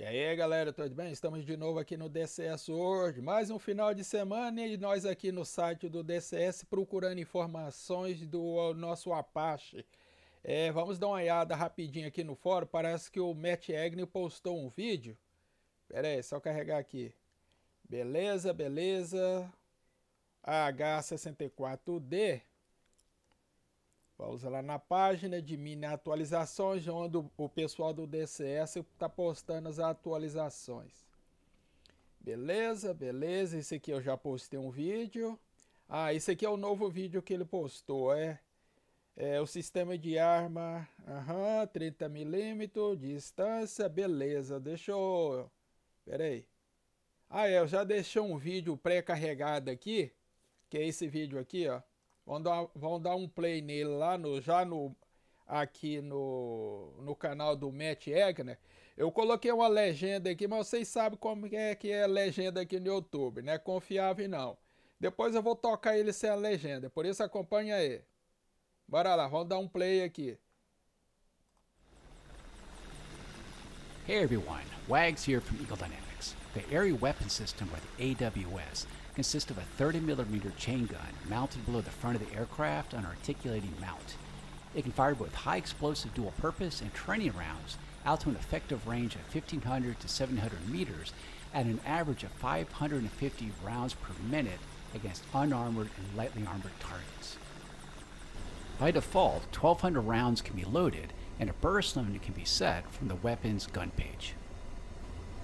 E aí galera, tudo bem? Estamos de novo aqui no DCS hoje, mais um final de semana e nós aqui no site do DCS procurando informações do nosso Apache. É, vamos dar uma olhada rapidinho aqui no fórum, parece que o Matt Agnew postou um vídeo. Pera aí, só carregar aqui. Beleza, beleza. AH64D Pausa lá na página de mini atualizações, onde o pessoal do DCS está postando as atualizações. Beleza, beleza. Esse aqui eu já postei um vídeo. Ah, esse aqui é o novo vídeo que ele postou, é? É, o sistema de arma, uhum, 30 milímetros, distância, beleza, deixa eu... Pera aí. Ah, é, eu já deixei um vídeo pré-carregado aqui, que é esse vídeo aqui, ó. Vão dar, vão dar um play nele lá no, já no, aqui no, no canal do Matt Egner. Eu coloquei uma legenda aqui, mas vocês sabem como é que é legenda aqui no YouTube, né? Confiável não. Depois eu vou tocar ele sem a legenda, por isso acompanha aí. Bora lá, vamos dar um play aqui. Hey everyone, Wags here from Eagle Dynamics, the Airy Weapon System with AWS consist of a 30 millimeter chain gun mounted below the front of the aircraft on an articulating mount. It can fire both high explosive dual purpose and training rounds out to an effective range of 1500 to 700 meters at an average of 550 rounds per minute against unarmored and lightly armored targets. By default, 1200 rounds can be loaded and a burst limit can be set from the weapon's gun page.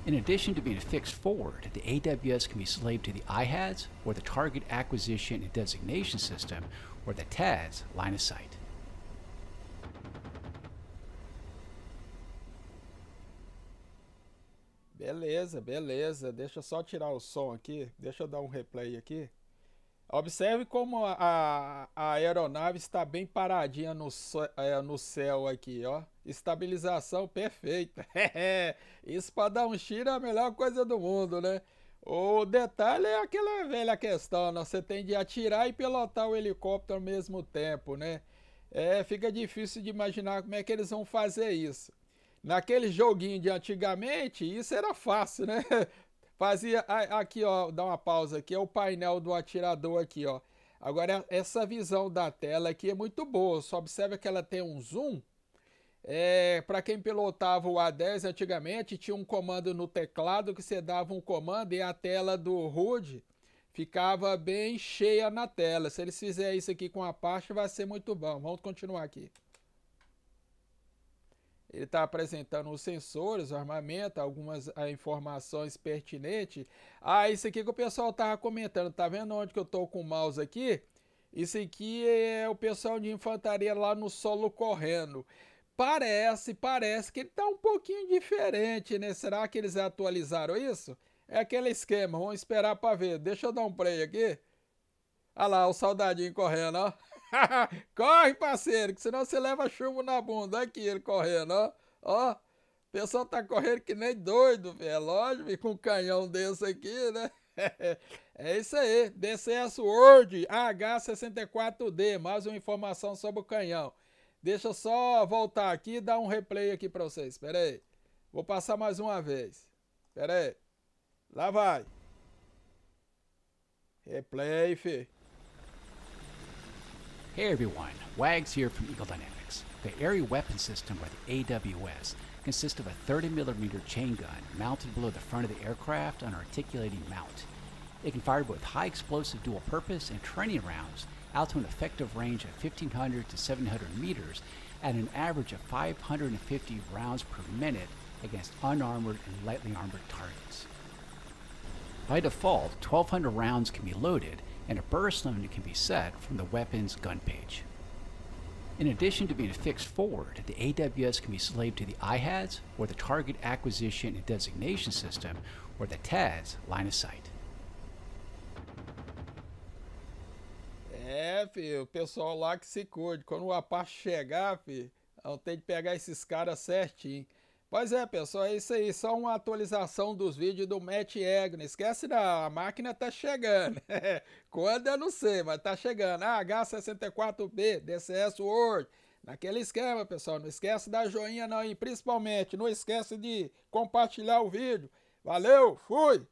In addition to being fixed forward, the AWS can be slaved to the IHADS, or the Target Acquisition and Designation System, or the TADS line of sight. Beleza, beleza. Deixa eu só tirar o som aqui. Deixa eu dar um replay aqui. Observe como a, a, aeronave está bem paradinha no, é, no céu aqui, ó. Estabilização perfeita. Isso para dar um tiro é a melhor coisa do mundo, né? O detalhe é aquela velha questão, né? você tem de atirar e pilotar o helicóptero ao mesmo tempo, né? É, fica difícil de imaginar como é que eles vão fazer isso. Naquele joguinho de antigamente, isso era fácil, né? Fazia aqui, ó, dá uma pausa aqui, é o painel do atirador aqui, ó. Agora é, essa visão da tela aqui é muito boa. Só observa que ela tem um zoom. É, para quem pilotava o A10 antigamente, tinha um comando no teclado que você dava um comando e a tela do HUD ficava bem cheia na tela. Se eles fizerem isso aqui com a parte, vai ser muito bom. Vamos continuar aqui. Ele está apresentando os sensores, o armamento, algumas ah, informações pertinentes. Ah, isso aqui que o pessoal estava comentando, tá vendo onde que eu estou com o mouse aqui? Isso aqui é o pessoal de infantaria lá no solo correndo. Parece, parece que ele está um pouquinho diferente, né? Será que eles atualizaram isso? É aquele esquema, vamos esperar para ver. Deixa eu dar um play aqui. Olha lá, o saudadinho correndo, ó. Corre, parceiro, que senão você leva chumbo na bunda. Aqui ele correndo, ó. Ó. O pessoal tá correndo que nem doido, velho. Lógico, com um canhão desse aqui, né? é isso aí. DCS World H64D. Mais uma informação sobre o canhão. Deixa eu só voltar aqui e dar um replay aqui pra vocês. Pera aí. Vou passar mais uma vez. Pera aí. Lá vai. Replay, filho. Hey everyone, Wags here from Eagle Dynamics. The Airy Weapon System, or the AWS, consists of a 30mm chain gun mounted below the front of the aircraft on an articulating mount. It can fire both high explosive dual purpose and training rounds out to an effective range of 1500 to 700 meters at an average of 550 rounds per minute against unarmored and lightly armored targets. By default, 1200 rounds can be loaded and a burst limit can be set from the weapon's gun page. In addition to being fixed forward, the AWS can be slaved to the IHADS, or the Target Acquisition and Designation System, or the TADS line of sight. É, filho, o pessoal lá que se cuide. Quando o Apache chegar, filho, tem pegar esses caras certinho. Pois é, pessoal, é isso aí, só uma atualização dos vídeos do Matt Egg, não esquece não, a máquina tá chegando, quando eu não sei, mas tá chegando, ah, H64B, DCS World, naquele esquema, pessoal, não esquece da joinha não, e principalmente, não esquece de compartilhar o vídeo, valeu, fui!